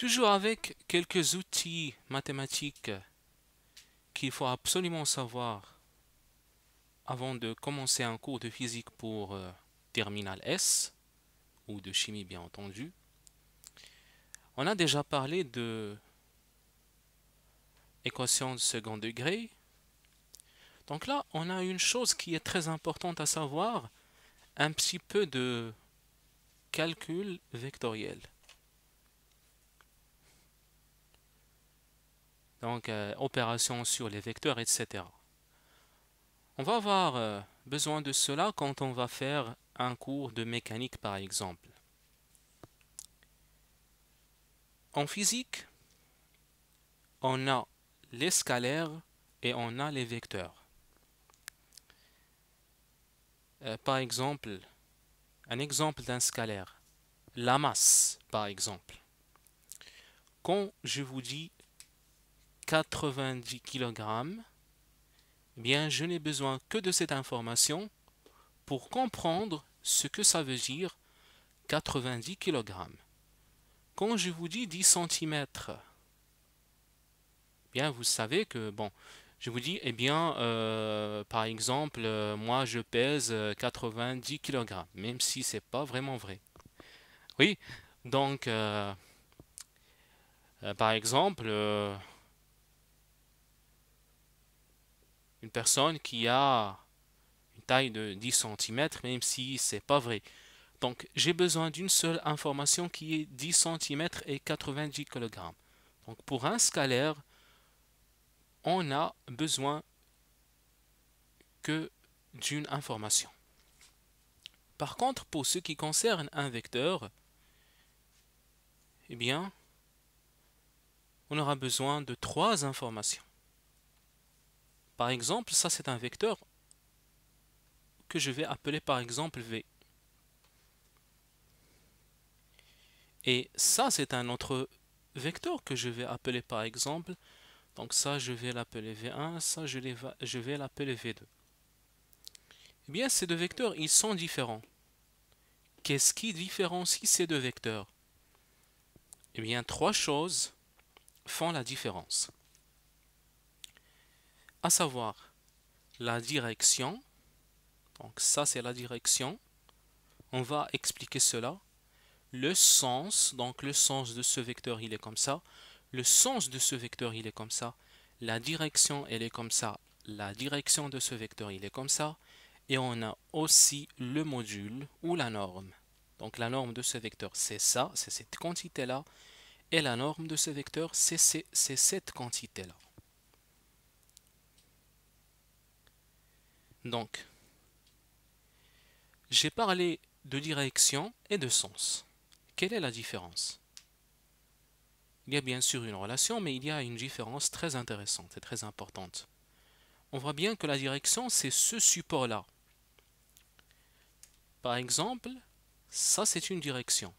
Toujours avec quelques outils mathématiques qu'il faut absolument savoir avant de commencer un cours de physique pour euh, terminal S ou de chimie bien entendu. On a déjà parlé de équations de second degré. Donc là, on a une chose qui est très importante à savoir, un petit peu de calcul vectoriel. donc euh, opérations sur les vecteurs, etc. On va avoir euh, besoin de cela quand on va faire un cours de mécanique, par exemple. En physique, on a les scalaires et on a les vecteurs. Euh, par exemple, un exemple d'un scalaire, la masse, par exemple. Quand je vous dis 90 kg, eh bien, je n'ai besoin que de cette information pour comprendre ce que ça veut dire 90 kg. Quand je vous dis 10 cm, eh bien, vous savez que, bon, je vous dis, eh bien, euh, par exemple, euh, moi, je pèse 90 euh, kg, même si c'est pas vraiment vrai. Oui, donc, par exemple, une personne qui a une taille de 10 cm, même si c'est pas vrai. Donc j'ai besoin d'une seule information qui est 10 cm et 90 kg. Donc pour un scalaire, on a besoin que d'une information. Par contre, pour ce qui concerne un vecteur, eh bien, on aura besoin de trois informations. Par exemple, ça c'est un vecteur que je vais appeler par exemple V. Et ça c'est un autre vecteur que je vais appeler par exemple. Donc ça je vais l'appeler V1, ça je vais l'appeler V2. Eh bien ces deux vecteurs ils sont différents. Qu'est-ce qui différencie ces deux vecteurs Eh bien trois choses font la différence à savoir la direction. Donc ça c'est la direction. On va expliquer cela. Le sens, donc le sens de ce vecteur il est comme ça. Le sens de ce vecteur il est comme ça. La direction elle est comme ça. La direction de ce vecteur il est comme ça. Et on a aussi le module ou la norme. Donc la norme de ce vecteur c'est ça, c'est cette quantité là. Et la norme de ce vecteur c'est cette quantité là. Donc, j'ai parlé de direction et de sens. Quelle est la différence Il y a bien sûr une relation, mais il y a une différence très intéressante et très importante. On voit bien que la direction, c'est ce support-là. Par exemple, ça c'est une direction.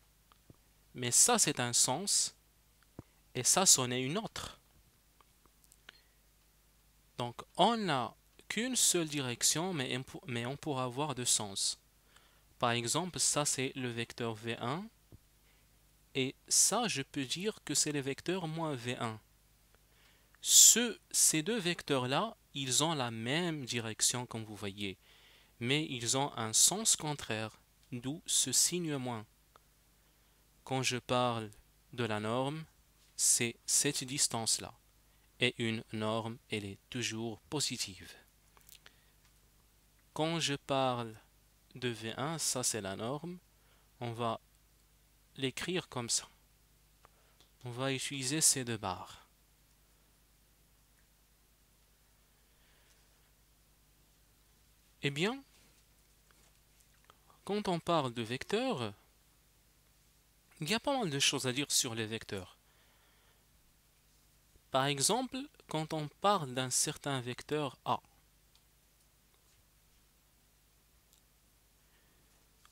Mais ça c'est un sens, et ça c'en est une autre. Donc on a qu'une seule direction, mais, on pourra avoir deux sens. Par exemple, ça c'est le vecteur V1, et ça je peux dire que c'est le vecteur moins V1. ces deux vecteurs-là, ils ont la même direction comme vous voyez, mais ils ont un sens contraire, d'où ce signe moins. Quand je parle de la norme, c'est cette distance-là. Et une norme, elle est toujours positive. Quand je parle de V1, ça c'est la norme, on va l'écrire comme ça. On va utiliser ces deux barres. Eh bien, quand on parle de vecteurs, il y a pas mal de choses à dire sur les vecteurs. Par exemple, quand on parle d'un certain vecteur A,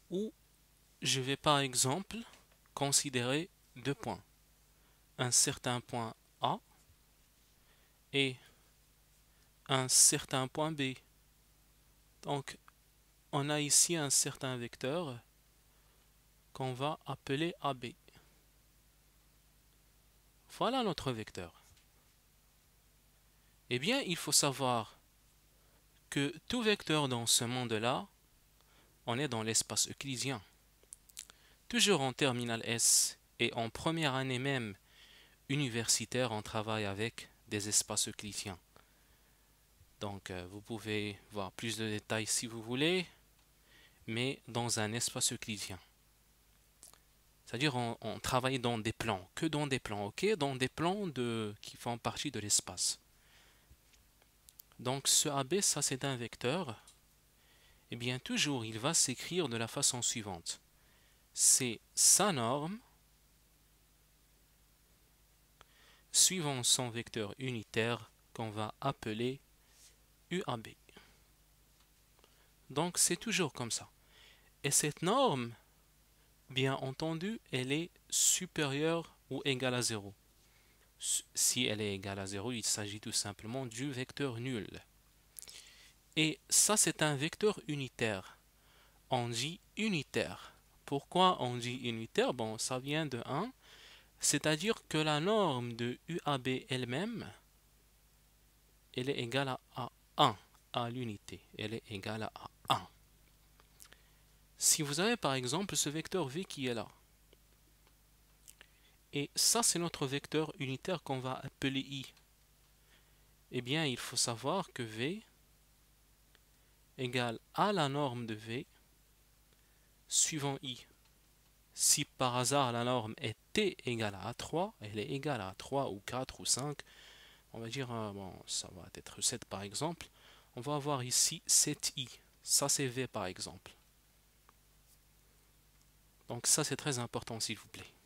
où je vais par exemple considérer deux points. Un certain point A et un certain point B. Donc, on a ici un certain vecteur qu'on va appeler AB. Voilà notre vecteur. Eh bien, il faut savoir que tout vecteur dans ce monde-là on est dans l'espace euclidien. Toujours en terminale S et en première année même universitaire, on travaille avec des espaces euclidiens. Donc euh, vous pouvez voir plus de détails si vous voulez, mais dans un espace euclidien. C'est-à-dire on, travaille dans des plans, que dans des plans, ok Dans des plans de, qui font partie de l'espace. Donc ce AB, ça c'est un vecteur eh bien toujours il va s'écrire de la façon suivante. C'est sa norme suivant son vecteur unitaire qu'on va appeler UAB. Donc c'est toujours comme ça. Et cette norme, bien entendu, elle est supérieure ou égale à 0. Si elle est égale à 0, il s'agit tout simplement du vecteur nul. Et ça, c'est un vecteur unitaire. On dit unitaire. Pourquoi on dit unitaire Bon, ça vient de 1. C'est-à-dire que la norme de UAB elle-même, elle est égale à 1, à l'unité. Elle est égale à 1. Si vous avez par exemple ce vecteur V qui est là, et ça c'est notre vecteur unitaire qu'on va appeler I, eh bien il faut savoir que V, égale à la norme de V suivant I. Si par hasard la norme est T égale à 3, elle est égale à 3 ou 4 ou 5, on va dire, euh, bon, ça va être 7 par exemple, on va avoir ici 7i. Ça, c'est V par exemple. Donc ça, c'est très important, s'il vous plaît.